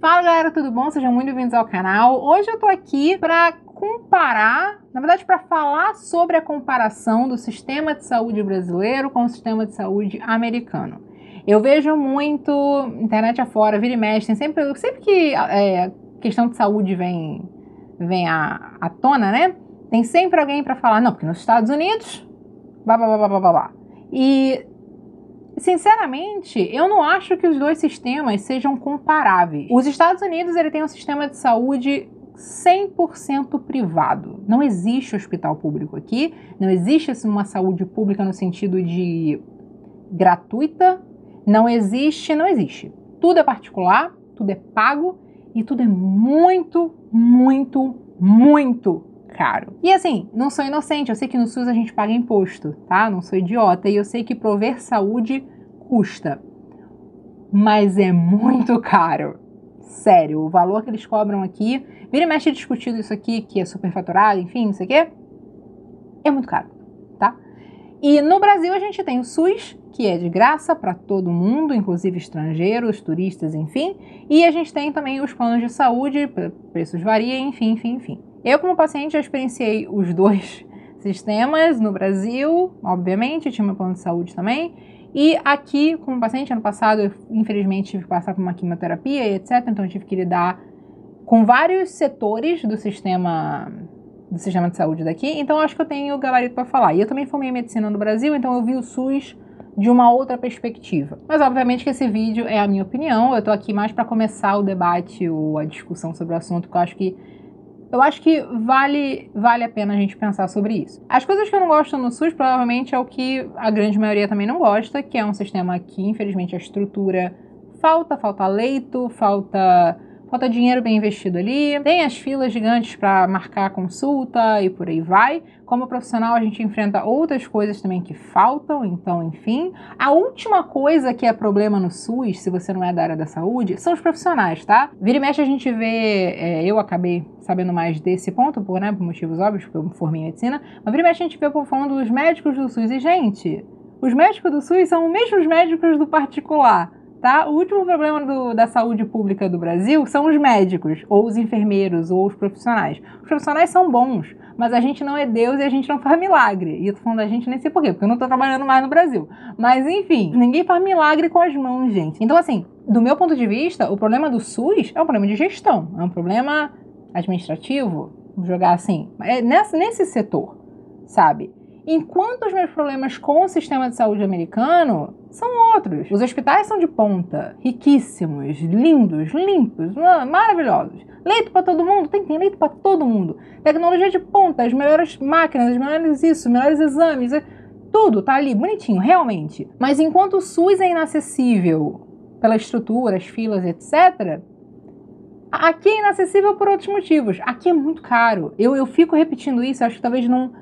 Fala galera, tudo bom? Sejam muito bem-vindos ao canal. Hoje eu tô aqui para comparar, na verdade para falar sobre a comparação do sistema de saúde brasileiro com o sistema de saúde americano. Eu vejo muito, internet afora, vira e mexe, tem sempre, sempre que é, questão de saúde vem, vem à, à tona, né? Tem sempre alguém para falar, não, porque nos Estados Unidos, blá blá blá blá blá blá. E Sinceramente, eu não acho que os dois sistemas sejam comparáveis. Os Estados Unidos ele tem um sistema de saúde 100% privado. Não existe hospital público aqui, não existe assim, uma saúde pública no sentido de gratuita, não existe, não existe. Tudo é particular, tudo é pago e tudo é muito, muito, muito caro. E assim, não sou inocente, eu sei que no SUS a gente paga imposto, tá? Não sou idiota e eu sei que prover saúde custa. Mas é muito caro. Sério, o valor que eles cobram aqui, vira e mexe discutido isso aqui, que é superfaturado, enfim, não sei o quê, é muito caro, tá? E no Brasil a gente tem o SUS, que é de graça para todo mundo, inclusive estrangeiros, turistas, enfim. E a gente tem também os planos de saúde, preços variam, enfim, enfim, enfim. Eu, como paciente, já experienciei os dois sistemas no Brasil, obviamente, tinha meu plano de saúde também. E aqui, como paciente, ano passado, eu, infelizmente, tive que passar por uma quimioterapia e etc. Então, eu tive que lidar com vários setores do sistema do sistema de saúde daqui. Então, acho que eu tenho o gabarito para falar. E eu também formei medicina no Brasil, então eu vi o SUS de uma outra perspectiva. Mas, obviamente, que esse vídeo é a minha opinião. Eu estou aqui mais para começar o debate ou a discussão sobre o assunto, porque eu acho que eu acho que vale, vale a pena a gente pensar sobre isso. As coisas que eu não gosto no SUS provavelmente é o que a grande maioria também não gosta, que é um sistema que, infelizmente, a estrutura falta, falta leito, falta falta dinheiro bem investido ali, tem as filas gigantes para marcar consulta e por aí vai. Como profissional, a gente enfrenta outras coisas também que faltam, então, enfim. A última coisa que é problema no SUS, se você não é da área da saúde, são os profissionais, tá? Vira e mexe a gente vê, é, eu acabei sabendo mais desse ponto, por, né, por motivos óbvios, porque eu me formei em medicina, mas vira e mexe a gente vê falando dos médicos do SUS. E, gente, os médicos do SUS são os mesmos médicos do particular tá? O último problema do, da saúde pública do Brasil são os médicos, ou os enfermeiros, ou os profissionais. Os profissionais são bons, mas a gente não é Deus e a gente não faz milagre. E eu tô falando da gente nem sei porquê, porque eu não tô trabalhando mais no Brasil. Mas enfim, ninguém faz milagre com as mãos, gente. Então, assim, do meu ponto de vista, o problema do SUS é um problema de gestão, é um problema administrativo, vamos jogar assim, é nesse, nesse setor, sabe? enquanto os meus problemas com o sistema de saúde americano são outros. Os hospitais são de ponta, riquíssimos, lindos, limpos, maravilhosos. Leito para todo mundo? Tem, tem leito para todo mundo. Tecnologia de ponta, as melhores máquinas, os melhores isso, melhores exames, é tudo tá ali bonitinho, realmente. Mas enquanto o SUS é inacessível pela estrutura, as filas, etc., aqui é inacessível por outros motivos. Aqui é muito caro. Eu, eu fico repetindo isso, acho que talvez não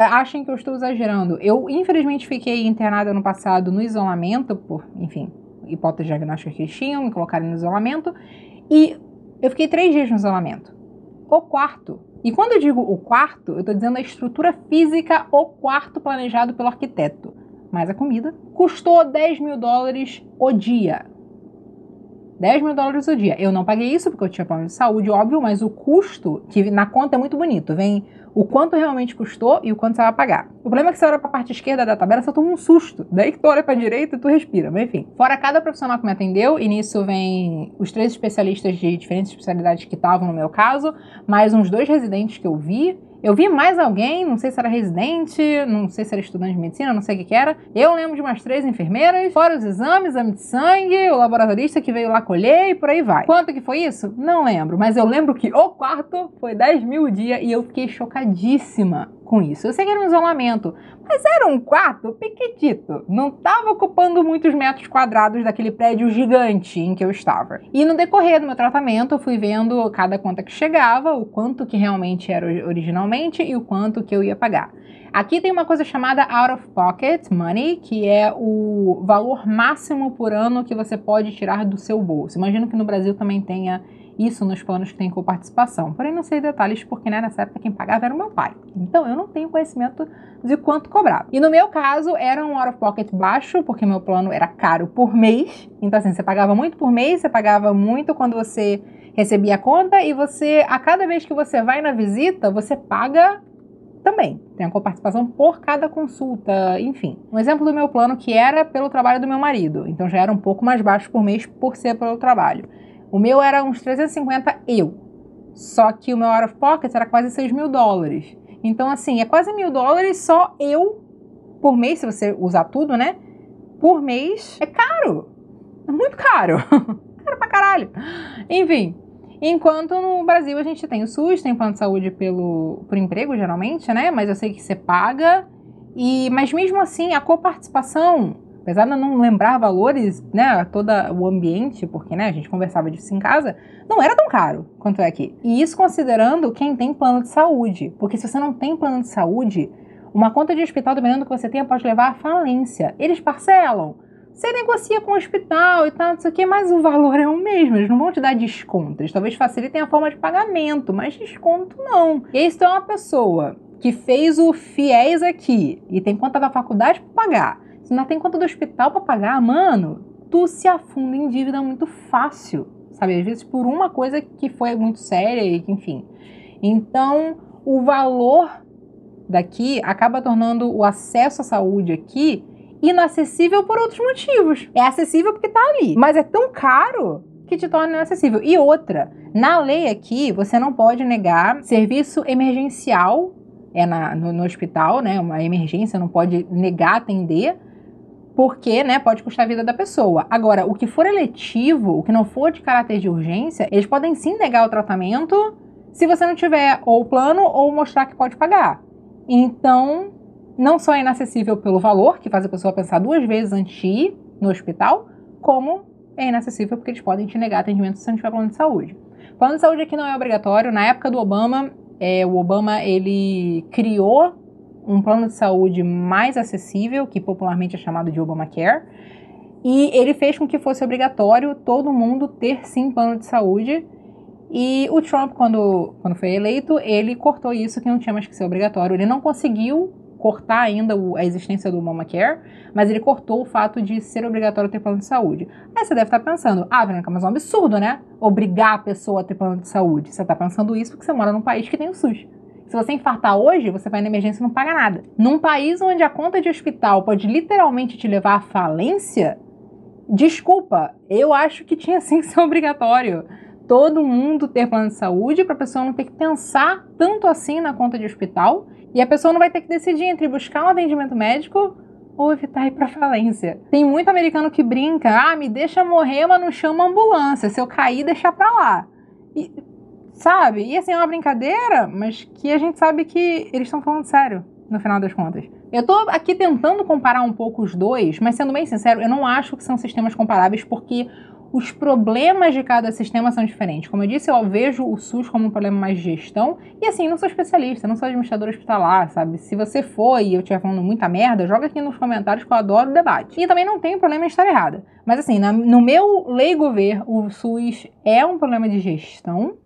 é, achem que eu estou exagerando. Eu, infelizmente, fiquei internada no passado no isolamento, por, enfim, hipótese diagnóstica que eles tinham, me colocaram no isolamento, e eu fiquei três dias no isolamento. O quarto. E quando eu digo o quarto, eu estou dizendo a estrutura física, o quarto planejado pelo arquiteto. Mais a comida. Custou 10 mil dólares o dia. 10 mil dólares o dia. Eu não paguei isso porque eu tinha plano de saúde, óbvio, mas o custo, que na conta é muito bonito, vem o quanto realmente custou e o quanto você vai pagar. O problema é que você olha para a parte esquerda da tabela, você toma um susto. Daí que tu olha para a direita e tu respira, mas enfim. Fora cada profissional que me atendeu, e nisso vem os três especialistas de diferentes especialidades que estavam no meu caso, mais uns dois residentes que eu vi, eu vi mais alguém, não sei se era residente, não sei se era estudante de medicina, não sei o que, que era. Eu lembro de umas três enfermeiras, fora os exames, exame de sangue, o laboratorista que veio lá colher e por aí vai. Quanto que foi isso? Não lembro, mas eu lembro que o quarto foi 10 mil o dia e eu fiquei chocadíssima com isso. Eu sei que era um isolamento, mas era um quarto pequitito. Não estava ocupando muitos metros quadrados daquele prédio gigante em que eu estava. E no decorrer do meu tratamento, eu fui vendo cada conta que chegava, o quanto que realmente era originalmente e o quanto que eu ia pagar. Aqui tem uma coisa chamada out of pocket money, que é o valor máximo por ano que você pode tirar do seu bolso. Imagino que no Brasil também tenha isso nos planos que tem coparticipação. Porém, não sei detalhes porque né, nessa época quem pagava era o meu pai. Então, eu não tenho conhecimento de quanto cobrava. E no meu caso, era um out of pocket baixo, porque meu plano era caro por mês. Então, assim, você pagava muito por mês, você pagava muito quando você recebia a conta e você, a cada vez que você vai na visita, você paga também. Tem a coparticipação por cada consulta, enfim. Um exemplo do meu plano que era pelo trabalho do meu marido, então já era um pouco mais baixo por mês por ser pelo trabalho. O meu era uns 350 eu. Só que o meu out of pocket era quase 6 mil dólares. Então, assim, é quase mil dólares só eu por mês, se você usar tudo, né? Por mês é caro. É muito caro. caro pra caralho. Enfim. Enquanto no Brasil a gente tem o SUS, tem plano de saúde pelo, por emprego, geralmente, né? Mas eu sei que você paga. E, mas mesmo assim, a coparticipação Apesar de eu não lembrar valores, né, todo o ambiente, porque né, a gente conversava disso em casa, não era tão caro quanto é aqui. E isso considerando quem tem plano de saúde. Porque se você não tem plano de saúde, uma conta de hospital, dependendo do que você tenha, pode levar à falência. Eles parcelam. Você negocia com o hospital e tal, não sei o quê, mas o valor é o mesmo. Eles não vão te dar desconto. Eles talvez facilitem a forma de pagamento, mas desconto não. E aí, se tu é uma pessoa que fez o FIES aqui e tem conta da faculdade para pagar você não tem conta do hospital para pagar, mano. Tu se afunda em dívida muito fácil, sabe? Às vezes por uma coisa que foi muito séria e que, enfim. Então, o valor daqui acaba tornando o acesso à saúde aqui inacessível por outros motivos. É acessível porque tá ali, mas é tão caro que te torna inacessível. E outra, na lei aqui, você não pode negar serviço emergencial, é na, no, no hospital, né? Uma emergência não pode negar atender porque, né, pode custar a vida da pessoa. Agora, o que for eletivo, o que não for de caráter de urgência, eles podem sim negar o tratamento se você não tiver ou plano ou mostrar que pode pagar. Então, não só é inacessível pelo valor, que faz a pessoa pensar duas vezes antes de ir no hospital, como é inacessível porque eles podem te negar atendimento se você não tiver plano de saúde. Plano de saúde aqui não é obrigatório. Na época do Obama, é, o Obama ele criou um plano de saúde mais acessível, que popularmente é chamado de Obamacare, e ele fez com que fosse obrigatório todo mundo ter sim plano de saúde. E o Trump, quando, quando foi eleito, ele cortou isso que não tinha mais que ser obrigatório. Ele não conseguiu cortar ainda a existência do Obamacare, mas ele cortou o fato de ser obrigatório ter plano de saúde. Aí você deve estar tá pensando, ah, Branca, mas é um absurdo, né? Obrigar a pessoa a ter plano de saúde. Você está pensando isso porque você mora num país que tem o SUS. Se você infartar hoje, você vai na emergência e não paga nada. Num país onde a conta de hospital pode literalmente te levar à falência, desculpa, eu acho que tinha sim que ser obrigatório todo mundo ter plano de saúde para a pessoa não ter que pensar tanto assim na conta de hospital e a pessoa não vai ter que decidir entre buscar um atendimento médico ou evitar ir para falência. Tem muito americano que brinca, ah, me deixa morrer, mas não chama ambulância. Se eu cair, deixa para lá. E Sabe? E assim, é uma brincadeira, mas que a gente sabe que eles estão falando sério, no final das contas. Eu tô aqui tentando comparar um pouco os dois, mas sendo bem sincero, eu não acho que são sistemas comparáveis porque os problemas de cada sistema são diferentes. Como eu disse, eu vejo o SUS como um problema mais de gestão. E assim, não sou especialista, não sou administrador hospitalar, sabe? Se você for e eu estiver falando muita merda, joga aqui nos comentários que eu adoro o debate. E também não tenho problema em estar errada. Mas assim, na, no meu leigo ver, o SUS é um problema de gestão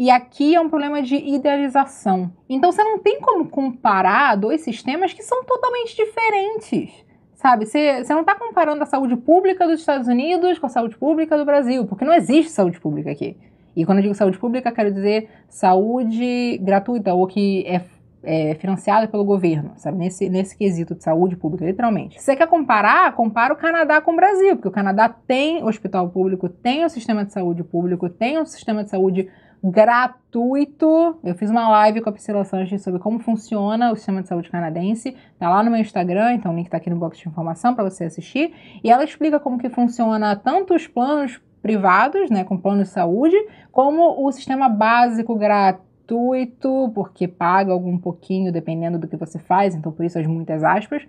e aqui é um problema de idealização. Então você não tem como comparar dois sistemas que são totalmente diferentes. Sabe, você, você não está comparando a saúde pública dos Estados Unidos com a saúde pública do Brasil, porque não existe saúde pública aqui. E quando eu digo saúde pública, quero dizer saúde gratuita ou que é é, financiada pelo governo, sabe? Nesse, nesse quesito de saúde pública, literalmente. Se você quer comparar, compara o Canadá com o Brasil, porque o Canadá tem hospital público, tem o um sistema de saúde público, tem um sistema de saúde gratuito. Eu fiz uma live com a Priscila Sanchez sobre como funciona o sistema de saúde canadense. Tá lá no meu Instagram, então o link tá aqui no box de informação para você assistir. E ela explica como que funciona tanto os planos privados, né, com plano de saúde, como o sistema básico gratuito gratuito, porque paga algum pouquinho dependendo do que você faz, então por isso as muitas aspas.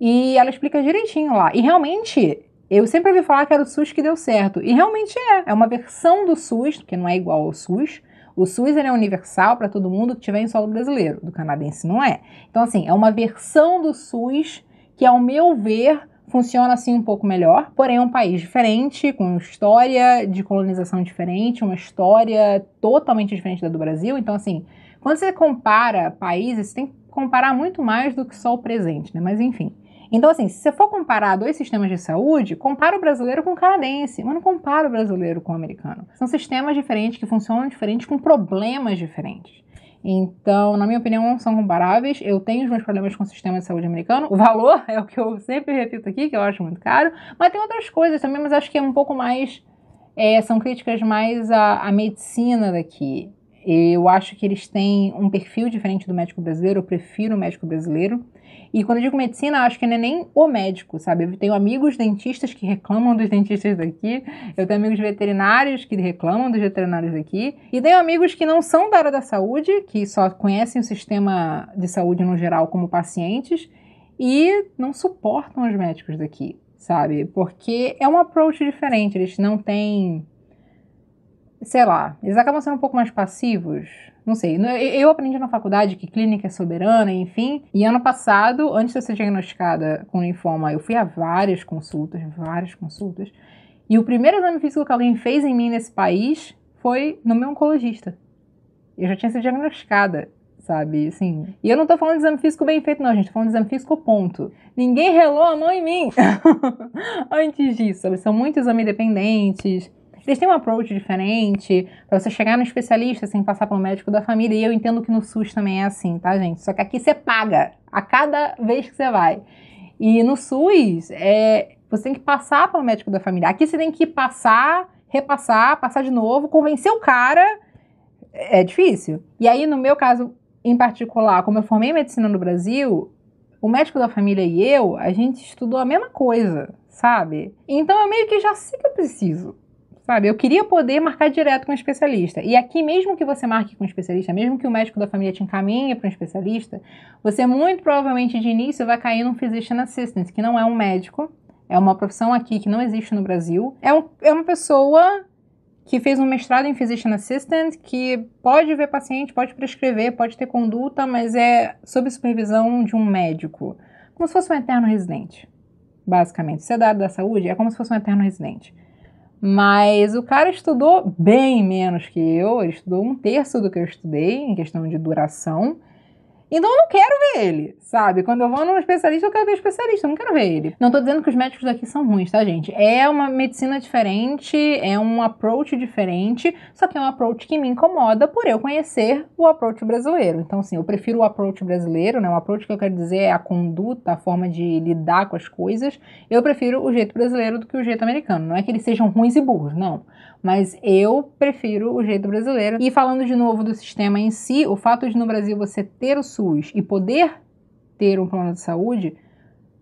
E ela explica direitinho lá. E realmente eu sempre ouvi falar que era o SUS que deu certo. E realmente é. É uma versão do SUS, que não é igual ao SUS. O SUS é universal para todo mundo que tiver em solo brasileiro. Do canadense não é. Então, assim, é uma versão do SUS que, ao meu ver, funciona assim um pouco melhor. Porém, é um país diferente, com uma história de colonização diferente, uma história totalmente diferente da do Brasil. Então, assim, quando você compara países, você tem que comparar muito mais do que só o presente, né? Mas, enfim. Então, assim, se você for comparar dois sistemas de saúde, compara o brasileiro com o canadense, mas não compara o brasileiro com o americano. São sistemas diferentes que funcionam diferentes com problemas diferentes. Então, na minha opinião, não são comparáveis. Eu tenho os meus problemas com o sistema de saúde americano. O valor é o que eu sempre repito aqui, que eu acho muito caro. Mas tem outras coisas também, mas acho que é um pouco mais. É, são críticas mais à, à medicina daqui. Eu acho que eles têm um perfil diferente do médico brasileiro. Eu prefiro o médico brasileiro. E quando eu digo medicina, acho que não é nem o médico, sabe? Eu tenho amigos dentistas que reclamam dos dentistas daqui, eu tenho amigos veterinários que reclamam dos veterinários daqui, e tenho amigos que não são da área da saúde, que só conhecem o sistema de saúde no geral como pacientes, e não suportam os médicos daqui, sabe? Porque é um approach diferente, eles não têm sei lá, eles acabam sendo um pouco mais passivos. Não sei. Eu aprendi na faculdade que clínica é soberana, enfim. E ano passado, antes de eu ser diagnosticada com linfoma, eu fui a várias consultas, várias consultas. E o primeiro exame físico que alguém fez em mim nesse país foi no meu oncologista. Eu já tinha sido diagnosticada, sabe? Assim. E eu não tô falando de exame físico bem feito, não, gente. Tô falando de exame físico, ponto. Ninguém relou a mão em mim antes disso, sabe? São muito exame dependentes eles têm um approach diferente para você chegar no especialista sem passar pelo médico da família. E eu entendo que no SUS também é assim, tá, gente? Só que aqui você paga a cada vez que você vai. E no SUS, é, você tem que passar pelo médico da família. Aqui você tem que passar, repassar, passar de novo, convencer o cara. É difícil. E aí, no meu caso em particular, como eu formei medicina no Brasil, o médico da família e eu, a gente estudou a mesma coisa, sabe? Então eu meio que já sei que eu preciso. Sabe, eu queria poder marcar direto com um especialista. E aqui, mesmo que você marque com um especialista, mesmo que o médico da família te encaminhe para um especialista, você muito provavelmente de início vai cair num physician assistant, que não é um médico, é uma profissão aqui que não existe no Brasil. É, um, é uma pessoa que fez um mestrado em Physician Assistant, que pode ver paciente, pode prescrever, pode ter conduta, mas é sob supervisão de um médico. Como se fosse um eterno residente, basicamente. Se é da área da saúde, é como se fosse um eterno residente. Mas o cara estudou bem menos que eu, ele estudou um terço do que eu estudei em questão de duração. Então eu não quero ver ele, sabe? Quando eu vou num especialista, eu quero ver o especialista, eu não quero ver ele. Não tô dizendo que os médicos daqui são ruins, tá, gente? É uma medicina diferente, é um approach diferente, só que é um approach que me incomoda por eu conhecer o approach brasileiro. Então, assim, eu prefiro o approach brasileiro, né? O approach que eu quero dizer é a conduta, a forma de lidar com as coisas. Eu prefiro o jeito brasileiro do que o jeito americano. Não é que eles sejam ruins e burros, não mas eu prefiro o jeito brasileiro. E falando de novo do sistema em si, o fato de no Brasil você ter o SUS e poder ter um plano de saúde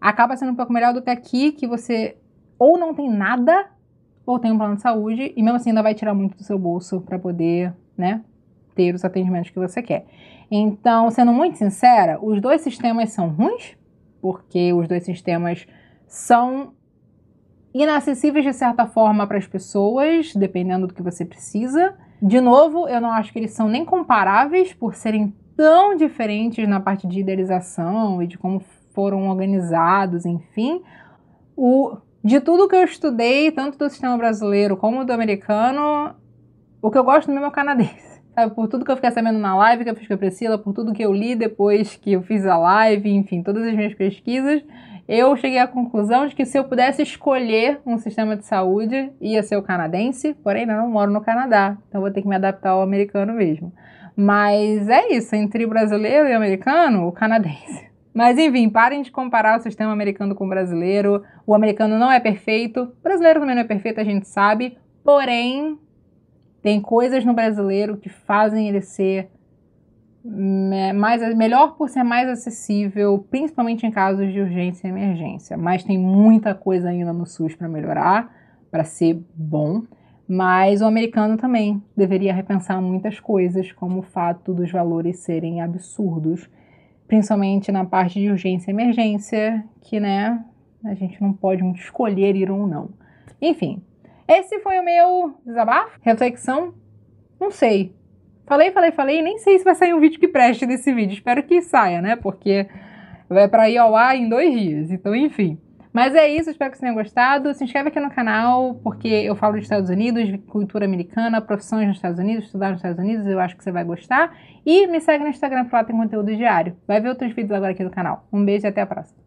acaba sendo um pouco melhor do que aqui, que você ou não tem nada ou tem um plano de saúde e mesmo assim ainda vai tirar muito do seu bolso para poder, né, ter os atendimentos que você quer. Então, sendo muito sincera, os dois sistemas são ruins, porque os dois sistemas são inacessíveis de certa forma para as pessoas, dependendo do que você precisa. De novo, eu não acho que eles são nem comparáveis por serem tão diferentes na parte de idealização e de como foram organizados, enfim. O, de tudo que eu estudei, tanto do sistema brasileiro como do americano, o que eu gosto mesmo é o canadense. Ah, por tudo que eu fiquei sabendo na live que eu fiz com a Priscila, por tudo que eu li depois que eu fiz a live, enfim, todas as minhas pesquisas, eu cheguei à conclusão de que se eu pudesse escolher um sistema de saúde, ia ser o canadense, porém né, não moro no Canadá, então vou ter que me adaptar ao americano mesmo. Mas é isso, entre brasileiro e americano, o canadense. Mas enfim, parem de comparar o sistema americano com o brasileiro. O americano não é perfeito, o brasileiro também não é perfeito, a gente sabe. Porém, tem coisas no brasileiro que fazem ele ser né, mais, melhor por ser mais acessível, principalmente em casos de urgência e emergência. Mas tem muita coisa ainda no SUS para melhorar, para ser bom. Mas o americano também deveria repensar muitas coisas, como o fato dos valores serem absurdos, principalmente na parte de urgência e emergência, que né, a gente não pode muito escolher ir ou não. Enfim, esse foi o meu desabafo, reflexão, não sei. Falei, falei, falei, nem sei se vai sair um vídeo que preste desse vídeo. Espero que saia, né? Porque vai para ir ao ar em dois dias. Então, enfim. Mas é isso, espero que vocês tenham gostado. Se inscreve aqui no canal, porque eu falo dos Estados Unidos, de cultura americana, profissões nos Estados Unidos, estudar nos Estados Unidos, eu acho que você vai gostar. E me segue no Instagram, porque lá tem conteúdo diário. Vai ver outros vídeos agora aqui no canal. Um beijo e até a próxima.